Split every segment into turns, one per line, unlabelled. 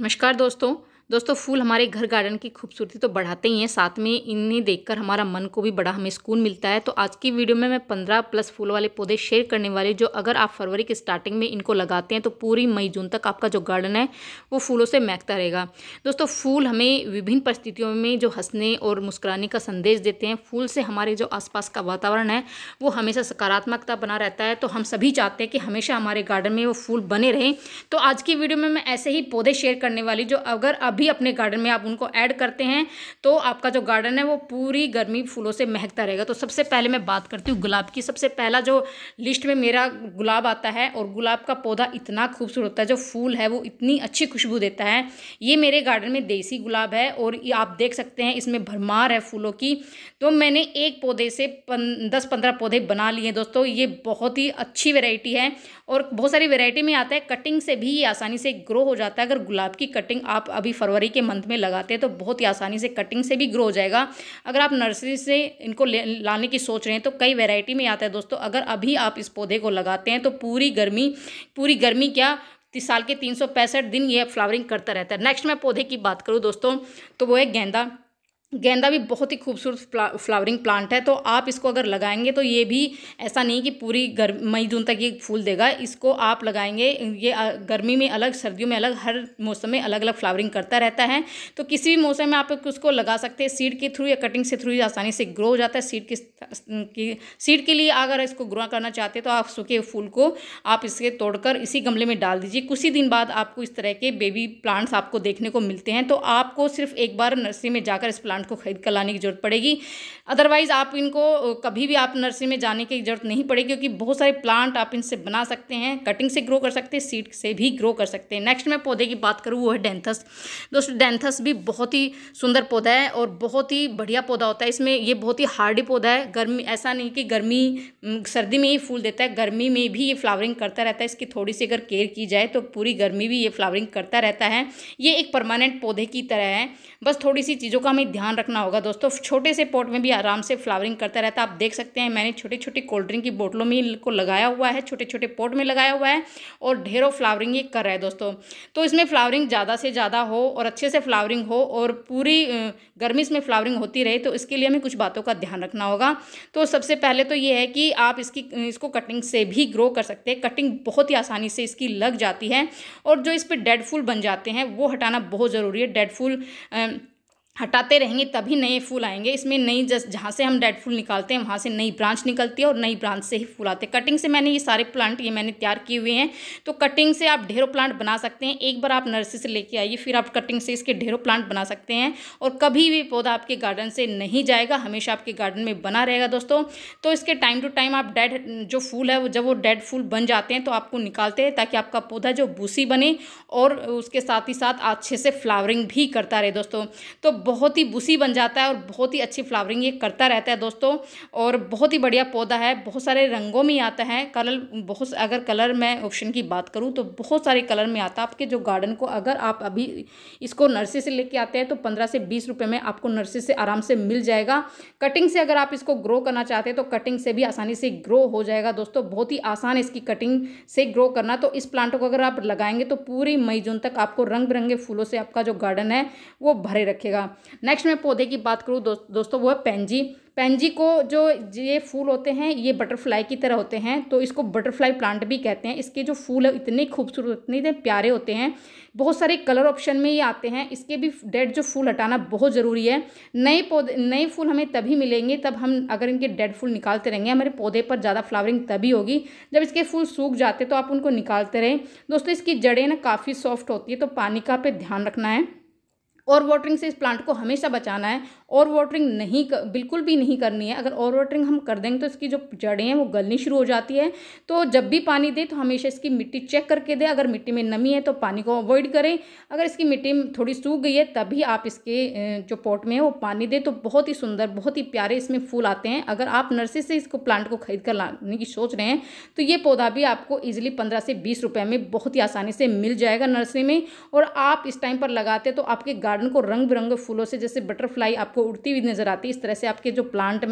नमस्कार दोस्तों दोस्तों फूल हमारे घर गार्डन की खूबसूरती तो बढ़ाते ही हैं साथ में इन्हें देखकर हमारा मन को भी बड़ा हमें सुकून मिलता है तो आज की वीडियो में मैं पंद्रह प्लस फूल वाले पौधे शेयर करने वाले जो अगर आप फरवरी की स्टार्टिंग में इनको लगाते हैं तो पूरी मई जून तक आपका जो गार्डन है वो फूलों से महकता रहेगा दोस्तों फूल हमें विभिन्न परिस्थितियों में जो हंसने और मुस्कुराने का संदेश देते हैं फूल से हमारे जो आसपास का वातावरण है वो हमेशा सकारात्मकता बना रहता है तो हम सभी चाहते हैं कि हमेशा हमारे गार्डन में वो फूल बने रहें तो आज की वीडियो में मैं ऐसे ही पौधे शेयर करने वाली जो अगर आप भी अपने गार्डन में आप उनको ऐड करते हैं तो आपका जो गार्डन है वो पूरी गर्मी फूलों से महकता रहेगा तो सबसे पहले मैं बात करती हूँ गुलाब की सबसे पहला जो लिस्ट में मेरा गुलाब आता है और गुलाब का पौधा इतना खूबसूरत होता है जो फूल है वो इतनी अच्छी खुशबू देता है ये मेरे गार्डन में देसी गुलाब है और ये आप देख सकते हैं इसमें भरमार है फूलों की तो मैंने एक पौधे से पन, दस पंद्रह पौधे बना लिए दोस्तों ये बहुत ही अच्छी वेराइटी है और बहुत सारी वेराइटी में आता है कटिंग से भी आसानी से ग्रो हो जाता है अगर गुलाब की कटिंग आप अभी फरवरी के मंथ में लगाते हैं तो बहुत ही आसानी से कटिंग से भी ग्रो हो जाएगा अगर आप नर्सरी से इनको लाने की सोच रहे हैं तो कई वेराइटी में आता है दोस्तों अगर अभी आप इस पौधे को लगाते हैं तो पूरी गर्मी पूरी गर्मी क्या तीस साल के तीन दिन ये फ्लावरिंग करता रहता है नेक्स्ट मैं पौधे की बात करूँ दोस्तों तो वो है गेंदा गेंदा भी बहुत ही खूबसूरत फ्ला, फ्लावरिंग प्लांट है तो आप इसको अगर लगाएंगे तो ये भी ऐसा नहीं कि पूरी गर्म मई जून तक ये फूल देगा इसको आप लगाएंगे ये गर्मी में अलग सर्दियों में अलग हर मौसम में अलग अलग फ्लावरिंग करता रहता है तो किसी भी मौसम में आप उसको लगा सकते हैं सीड के थ्रू या कटिंग से थ्रू आसानी से ग्रो हो जाता है सीड की सीड के लिए अगर इसको ग्रो करना चाहते हैं तो आप सूखे फूल को आप इसके तोड़कर इसी गमले में डाल दीजिए कुछ ही दिन बाद आपको इस तरह के बेबी प्लांट्स आपको देखने को मिलते हैं तो आपको सिर्फ एक बार नर्सरी में जाकर इस प्लांट प्लांट को खरीद कर लाने की ज़रूरत पड़ेगी अदरवाइज़ आप इनको कभी भी आप नर्सरी में जाने की ज़रूरत नहीं पड़ेगी क्योंकि बहुत सारे प्लांट आप इनसे बना सकते हैं कटिंग से ग्रो कर सकते हैं सीड से भी ग्रो कर सकते हैं नेक्स्ट मैं पौधे की बात करूँ वो है डेंथस दोस्तों डेंथस भी बहुत ही सुंदर पौधा है और बहुत ही बढ़िया पौधा होता है इसमें ये बहुत ही हार्डी पौधा है गर्मी ऐसा नहीं कि गर्मी सर्दी में ही फूल देता है गर्मी में भी ये फ्लावरिंग करता रहता है इसकी थोड़ी सी अगर केयर की जाए तो पूरी गर्मी भी ये फ्लावरिंग करता रहता है ये एक परमानेंट पौधे की तरह है बस थोड़ी सी चीज़ों का हमें ध्यान ध्यान रखना होगा दोस्तों छोटे से पॉट में भी आराम से फ्लावरिंग करता रहता है आप देख सकते हैं मैंने छोटी छोटी कोल्ड ड्रिंक की बोटलों में इनको लगाया हुआ है छोटे छोटे पॉट में लगाया हुआ है और ढेरों फ्लावरिंग ये कर रहा है दोस्तों तो इसमें फ्लावरिंग ज़्यादा से ज़्यादा हो और अच्छे से फ्लावरिंग हो और पूरी गर्मी इसमें फ्लावरिंग होती रहे तो इसके लिए हमें कुछ बातों का ध्यान रखना होगा तो सबसे पहले तो ये है कि आप इसकी इसको कटिंग से भी ग्रो कर सकते हैं कटिंग बहुत ही आसानी से इसकी लग जाती है और जो इस पर डेड फूल बन जाते हैं वो हटाना बहुत ज़रूरी है डेड फूल हटाते रहेंगे तभी नए फूल आएंगे इसमें नई जस्ट जहाँ से हम डेड फूल निकालते हैं वहाँ से नई ब्रांच निकलती है और नई ब्रांच से ही फूल आते हैं कटिंग से मैंने ये सारे प्लांट ये मैंने तैयार किए हुए हैं तो कटिंग से आप ढेरों प्लांट बना सकते हैं एक बार आप नर्सरी से लेके आइए फिर आप कटिंग से इसके ढेरों प्लांट बना सकते हैं और कभी भी पौधा आपके गार्डन से नहीं जाएगा हमेशा आपके गार्डन में बना रहेगा दोस्तों तो इसके टाइम टू टाइम आप डेड जो फूल है वो जब वो डेड फूल बन जाते हैं तो आपको निकालते हैं ताकि आपका पौधा जो भूसी बने और उसके साथ ही साथ अच्छे से फ्लावरिंग भी करता रहे दोस्तों तो बहुत ही बुसी बन जाता है और बहुत ही अच्छी फ्लावरिंग ये करता रहता है दोस्तों और बहुत ही बढ़िया पौधा है बहुत सारे रंगों में आता है कलर बहुत अगर कलर मैं ऑप्शन की बात करूँ तो बहुत सारे कलर में आता है आपके जो गार्डन को अगर आप अभी इसको नर्सरी से लेके आते हैं तो पंद्रह से बीस रुपये में आपको नर्सरी से आराम से मिल जाएगा कटिंग से अगर आप इसको ग्रो करना चाहते हैं तो कटिंग से भी आसानी से ग्रो हो जाएगा दोस्तों बहुत ही आसान है इसकी कटिंग से ग्रो करना तो इस प्लांट को अगर आप लगाएंगे तो पूरी मई जून तक आपको रंग बिरंगे फूलों से आपका जो गार्डन है वो भरे रखेगा नेक्स्ट मैं पौधे की बात करूँ दो, दोस्तों वो है पेंजी पेंजी को जो ये फूल होते हैं ये बटरफ्लाई की तरह होते हैं तो इसको बटरफ्लाई प्लांट भी कहते हैं इसके जो फूल है इतने खूबसूरत इतने प्यारे होते हैं बहुत सारे कलर ऑप्शन में ये आते हैं इसके भी डेड जो फूल हटाना बहुत ज़रूरी है नए पौधे नए फूल हमें तभी मिलेंगे तब हम अगर इनके डेड फूल निकालते रहेंगे हमारे पौधे पर ज़्यादा फ्लावरिंग तभी होगी जब इसके फूल सूख जाते तो आप उनको निकालते रहें दोस्तों इसकी जड़ें ना काफ़ी सॉफ्ट होती है तो पानी का पे ध्यान रखना है और वाटरिंग से इस प्लांट को हमेशा बचाना है और वाटरिंग नहीं कर, बिल्कुल भी नहीं करनी है अगर ओवर वाटरिंग हम कर देंगे तो इसकी जो जड़ें हैं वो गलनी शुरू हो जाती है तो जब भी पानी दे तो हमेशा इसकी मिट्टी चेक करके दे अगर मिट्टी में नमी है तो पानी को अवॉइड करें अगर इसकी मिट्टी थोड़ी सूख गई है तभी आप इसके जो पॉट में है वो पानी दें तो बहुत ही सुंदर बहुत ही प्यारे इसमें फूल आते हैं अगर आप नर्सरी से इसको प्लांट को खरीद कर लाने की सोच रहे हैं तो ये पौधा भी आपको ईजिली पंद्रह से बीस रुपये में बहुत ही आसानी से मिल जाएगा नर्सरी में और आप इस टाइम पर लगाते तो आपके गार्डन गार्डन को रंग बिरंगे फूलों से जैसे बटरफ्लाई आपको उड़ती हुई नज़र आती है इस तरह से आपके जो प्लांट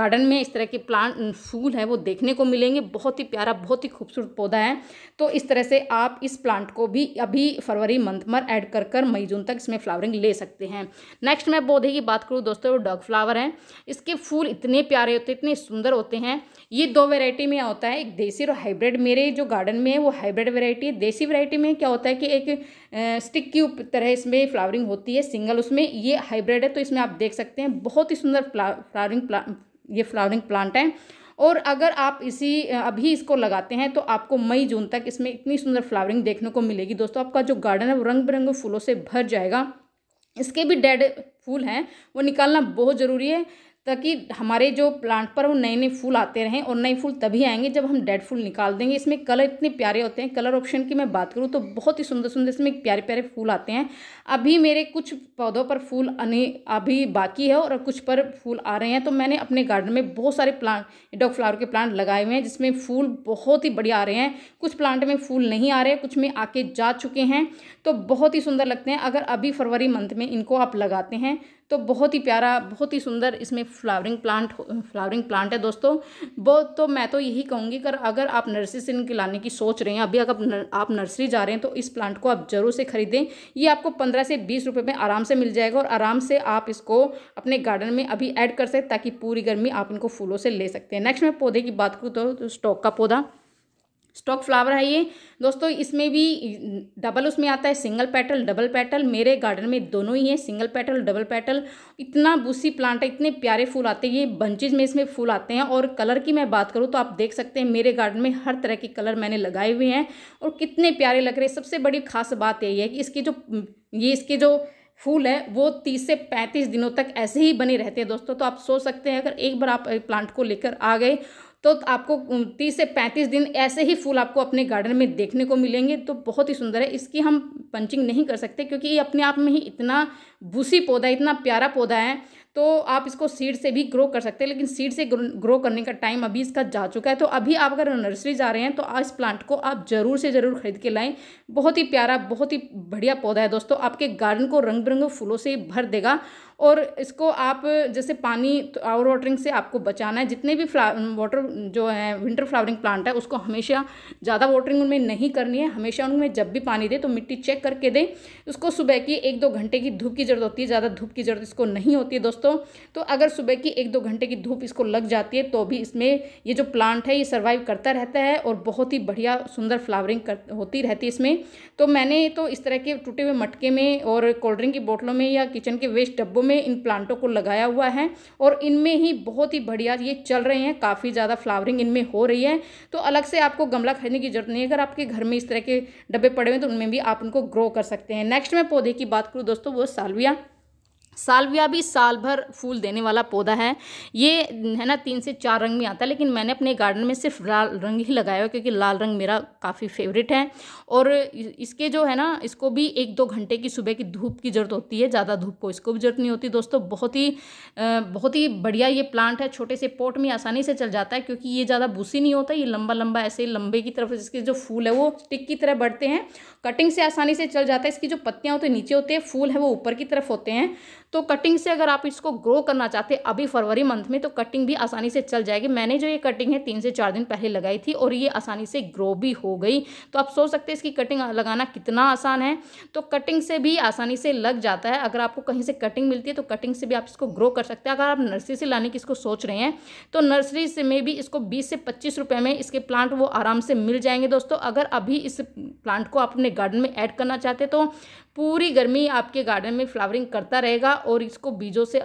गार्डन में इस तरह के प्लांट फूल हैं वो देखने को मिलेंगे बहुत ही प्यारा बहुत ही खूबसूरत पौधा है तो इस तरह से आप इस प्लांट को भी अभी फरवरी मंथ में ऐड कर कर मई जून तक इसमें फ्लावरिंग ले सकते हैं नेक्स्ट मैं पौधे की बात करूँ दोस्तों वो डग फ्लावर हैं इसके फूल इतने प्यारे होते हैं इतने सुंदर होते हैं ये दो वेरायटी में होता है एक देसी और हाइब्रिड मेरे जो गार्डन में है वो हाइब्रिड वेराइटी है देसी वेरायटी में क्या होता है कि एक स्टिक की तरह इसमें फ्लावरिंग होती है सिंगल उसमें ये हाइब्रिड है तो इसमें आप देख सकते हैं बहुत ही सुंदर फ्लावरिंग प्ला, ये फ्लावरिंग प्लांट है और अगर आप इसी अभी इसको लगाते हैं तो आपको मई जून तक इसमें इतनी सुंदर फ्लावरिंग देखने को मिलेगी दोस्तों आपका जो गार्डन है वो रंग बिरंगे फूलों से भर जाएगा इसके भी डेड फूल हैं वो निकालना बहुत ज़रूरी है ताकि हमारे जो प्लांट पर वो नए नए फूल आते रहें और नए फूल तभी आएंगे जब हम डेड फूल निकाल देंगे इसमें कलर इतने प्यारे होते हैं कलर ऑप्शन की मैं बात करूँ तो बहुत ही सुंदर सुंदर इसमें प्यारे प्यारे फूल आते हैं अभी मेरे कुछ पौधों पर फूल आने अभी बाकी है और कुछ पर फूल आ रहे हैं तो मैंने अपने गार्डन में बहुत सारे प्लांट डॉग फ्लावर के प्लांट लगाए हुए हैं जिसमें फूल बहुत ही बढ़िया आ रहे हैं कुछ प्लांट में फूल नहीं आ रहे कुछ में आके जा चुके हैं तो बहुत ही सुंदर लगते हैं अगर अभी फरवरी मंथ में इनको आप लगाते हैं तो बहुत ही प्यारा बहुत ही सुंदर इसमें फ्लावरिंग प्लांट फ्लावरिंग प्लांट है दोस्तों बहुत तो मैं तो यही कहूँगी कर अगर आप नर्सरी से इनके लाने की सोच रहे हैं अभी अगर आप नर्सरी जा रहे हैं तो इस प्लांट को आप ज़रूर से ख़रीदें ये आपको पंद्रह से बीस रुपये में आराम से मिल जाएगा और आराम से आप इसको अपने गार्डन में अभी ऐड कर सकते ताकि पूरी गर्मी आप इनको फूलों से ले सकते हैं नेक्स्ट मैं पौधे की बात करूँ तो, तो स्टॉक का पौधा स्टॉक फ्लावर है ये दोस्तों इसमें भी डबल उसमें आता है सिंगल पेटल डबल पेटल मेरे गार्डन में दोनों ही हैं सिंगल पेटल डबल पेटल इतना बूसी प्लांट है इतने प्यारे फूल आते हैं ये बंचेज में इसमें फूल आते हैं और कलर की मैं बात करूँ तो आप देख सकते हैं मेरे गार्डन में हर तरह के कलर मैंने लगाए हुए हैं और कितने प्यारे लग रहे हैं सबसे बड़ी खास बात यही है कि इसके जो ये इसके जो फूल है वो तीस से पैंतीस दिनों तक ऐसे ही बने रहते हैं दोस्तों तो आप सोच सकते हैं अगर एक बार आप प्लांट को लेकर आ गए तो आपको तीस से पैंतीस दिन ऐसे ही फूल आपको अपने गार्डन में देखने को मिलेंगे तो बहुत ही सुंदर है इसकी हम पंचिंग नहीं कर सकते क्योंकि ये अपने आप में ही इतना भूसी पौधा इतना प्यारा पौधा है तो आप इसको सीड से भी ग्रो कर सकते हैं लेकिन सीड से ग्रो करने का टाइम अभी इसका जा चुका है तो अभी आप अगर नर्सरी जा रहे हैं तो इस प्लांट को आप ज़रूर से ज़रूर खरीद के लाएँ बहुत ही प्यारा बहुत ही बढ़िया पौधा है दोस्तों आपके गार्डन को रंग बिरंगे फूलों से भर देगा और इसको आप जैसे पानी तो आवर वाटरिंग से आपको बचाना है जितने भी फ्ला वाटर जो है विंटर फ्लावरिंग प्लांट है उसको हमेशा ज़्यादा वाटरिंग उनमें नहीं करनी है हमेशा उनमें जब भी पानी दे तो मिट्टी चेक करके दें उसको सुबह की एक दो घंटे की धूप की जरूरत होती है ज़्यादा धूप की जरूरत इसको नहीं होती है दोस्तों दोस्तों तो अगर सुबह की एक दो घंटे की धूप इसको लग जाती है तो भी इसमें ये जो प्लांट है ये सर्वाइव करता रहता है और बहुत ही बढ़िया सुंदर फ्लावरिंग कर होती रहती है इसमें तो मैंने तो इस तरह के टूटे हुए मटके में और कोल्ड ड्रिंक की बोतलों में या किचन के वेस्ट डब्बों में इन प्लांटों को लगाया हुआ है और इनमें ही बहुत ही बढ़िया ये चल रहे हैं काफ़ी ज़्यादा फ्लावरिंग इनमें हो रही है तो अलग से आपको गमला खरीदने की जरूरत नहीं है अगर आपके घर में इस तरह के डब्बे पड़े हुए हैं तो उनमें भी आप उनको ग्रो कर सकते हैं नेक्स्ट मैं पौधे की बात करूँ दोस्तों वो सालविया सालविया भी साल भर फूल देने वाला पौधा है ये है ना तीन से चार रंग में आता है लेकिन मैंने अपने गार्डन में सिर्फ लाल रंग ही लगाया हुआ क्योंकि लाल रंग मेरा काफ़ी फेवरेट है और इसके जो है ना इसको भी एक दो घंटे की सुबह की धूप की ज़रूरत होती है ज़्यादा धूप को इसको भी ज़रूरत नहीं होती दोस्तों बहुत ही बहुत ही बढ़िया ये प्लांट है छोटे से पोट में आसानी से चल जाता है क्योंकि ये ज़्यादा भूसी नहीं होता ये लंबा लंबा ऐसे लंबे की तरफ इसके जो फूल है वो स्टिक की तरह बढ़ते हैं कटिंग से आसानी से चल जाता है इसकी जो पत्तियाँ होती है नीचे होते हैं फूल है वो ऊपर की तरफ होते हैं तो कटिंग से अगर आप इसको ग्रो करना चाहते अभी फरवरी मंथ में तो कटिंग भी आसानी से चल जाएगी मैंने जो ये कटिंग है तीन से चार दिन पहले लगाई थी और ये आसानी से ग्रो भी हो गई तो आप सोच सकते हैं इसकी कटिंग लगाना कितना आसान है तो कटिंग से भी आसानी से लग जाता है अगर आपको कहीं से कटिंग मिलती है तो कटिंग से भी आप इसको ग्रो कर सकते हैं अगर आप नर्सरी से लाने की इसको सोच रहे हैं तो नर्सरी से में भी इसको बीस से पच्चीस रुपये में इसके प्लांट वो आराम से मिल जाएंगे दोस्तों अगर अभी इस प्लांट को आप अपने गार्डन में ऐड करना चाहते तो पूरी गर्मी आपके गार्डन में फ्लावरिंग करता रहेगा और इसको बीजों से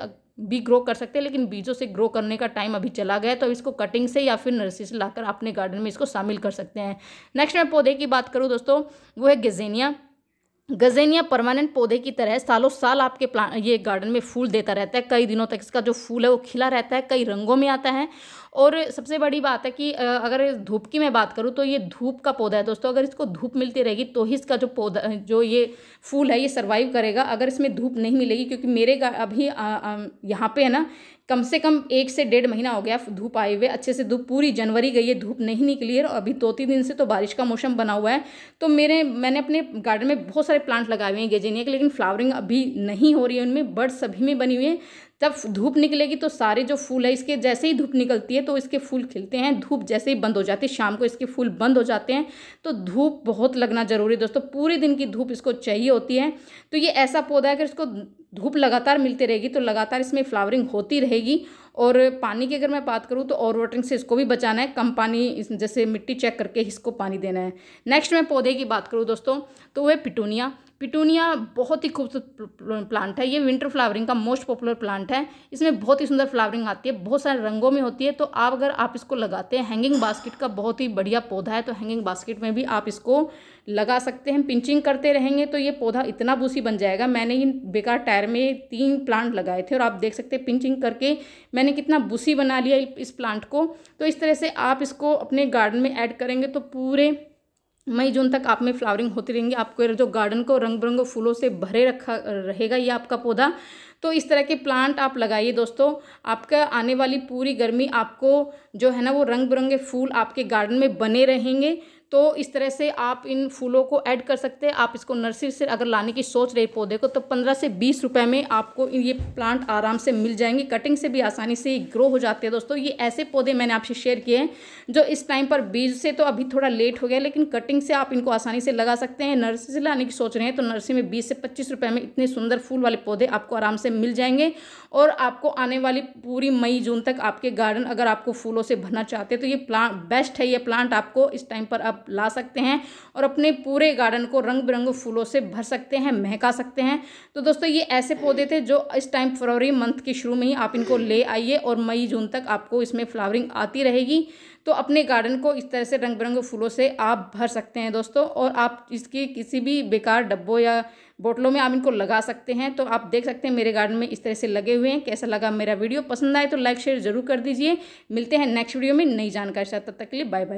भी ग्रो कर सकते हैं लेकिन बीजों से ग्रो करने का टाइम अभी चला गया तो इसको कटिंग से या फिर नर्सरी से लाकर अपने गार्डन में इसको शामिल कर सकते हैं नेक्स्ट मैं पौधे की बात करूँ दोस्तों वो है गेजेनिया गजेनिया परमानेंट पौधे की तरह सालों साल आपके प्ला ये गार्डन में फूल देता रहता है कई दिनों तक इसका जो फूल है वो खिला रहता है कई रंगों में आता है और सबसे बड़ी बात है कि अगर धूप की मैं बात करूँ तो ये धूप का पौधा है दोस्तों अगर इसको धूप मिलती रहेगी तो ही इसका जो पौधा जो ये फूल है ये सर्वाइव करेगा अगर इसमें धूप नहीं मिलेगी क्योंकि मेरे अभी यहाँ पर है ना कम से कम एक से डेढ़ महीना हो गया धूप आए हुए अच्छे से धूप पूरी जनवरी गई है धूप नहीं निकली है और अभी दो तीन दिन से तो बारिश का मौसम बना हुआ है तो मेरे मैंने अपने गार्डन में बहुत सारे प्लांट लगाए हुए हैं गेजेनिया के लेकिन फ्लावरिंग अभी नहीं हो रही है उनमें बर्ड सभी में बनी हुई है जब धूप निकलेगी तो सारे जो फूल है इसके जैसे ही धूप निकलती है तो इसके फूल खिलते हैं धूप जैसे ही बंद हो जाती है शाम को इसके फूल बंद हो जाते हैं तो धूप बहुत लगना ज़रूरी है दोस्तों पूरे दिन की धूप इसको चाहिए होती है तो ये ऐसा पौधा है अगर इसको धूप लगातार मिलती रहेगी तो लगातार इसमें फ्लावरिंग होती रहेगी और पानी की अगर मैं बात करूँ तो ओवर वाटरिंग से इसको भी बचाना है कम पानी जैसे मिट्टी चेक करके इसको पानी देना है नेक्स्ट मैं पौधे की बात करूँ दोस्तों तो वह पिटूनिया पिटूनिया बहुत ही खूबसूरत प्लांट है ये विंटर फ्लावरिंग का मोस्ट पॉपुलर प्लांट है इसमें बहुत ही सुंदर फ्लावरिंग आती है बहुत सारे रंगों में होती है तो आप अगर आप इसको लगाते हैं हैंगिंग बास्केट का बहुत ही बढ़िया पौधा है तो हैंगिंग बास्केट में भी आप इसको लगा सकते हैं पिंचिंग करते रहेंगे तो ये पौधा इतना बूसी बन जाएगा मैंने इन बेकार टायर में तीन प्लांट लगाए थे और आप देख सकते हैं पिंचिंग करके मैंने कितना बूसी बना लिया इस प्लांट को तो इस तरह से आप इसको अपने गार्डन में ऐड करेंगे तो पूरे मई जून तक आप में फ्लावरिंग होती रहेंगी आपको जो गार्डन को रंग बिरंगे फूलों से भरे रखा रहेगा ये आपका पौधा तो इस तरह के प्लांट आप लगाइए दोस्तों आपका आने वाली पूरी गर्मी आपको जो है ना वो रंग बिरंगे फूल आपके गार्डन में बने रहेंगे तो इस तरह से आप इन फूलों को ऐड कर सकते हैं आप इसको नर्सरी से अगर लाने की सोच रहे पौधे को तो पंद्रह से बीस रुपये में आपको ये प्लांट आराम से मिल जाएंगे कटिंग से भी आसानी से ग्रो हो जाते हैं दोस्तों ये ऐसे पौधे मैंने आपसे शेयर किए हैं जो इस टाइम पर बीज से तो अभी थोड़ा लेट हो गया लेकिन कटिंग से आप इनको आसानी से लगा सकते हैं नर्सरी से लाने की सोच रहे हैं तो नर्सरी में बीस से पच्चीस रुपये में इतने सुंदर फूल वाले पौधे आपको आराम से मिल जाएंगे और आपको आने वाली पूरी मई जून तक आपके गार्डन अगर आपको फूलों से भरना चाहते हैं तो ये प्लांट बेस्ट है ये प्लांट आपको इस टाइम पर आप आप ला सकते हैं और अपने पूरे गार्डन को रंग बिरंगे फूलों से भर सकते हैं महका सकते हैं तो दोस्तों ये ऐसे पौधे थे जो इस टाइम फरवरी मंथ के शुरू में ही आप इनको ले आइए और मई जून तक आपको इसमें फ्लावरिंग आती रहेगी तो अपने गार्डन को इस तरह से रंग बिरंगे फूलों से आप भर सकते हैं दोस्तों और आप इसकी किसी भी बेकार डब्बों या बोटलों में आप इनको लगा सकते हैं तो आप देख सकते हैं मेरे गार्डन में इस तरह से लगे हुए हैं कैसा लगा मेरा वीडियो पसंद आए तो लाइक शेयर जरूर कर दीजिए मिलते हैं नेक्स्ट वीडियो में नई जानकारी साथ तब तक के लिए बाय बाय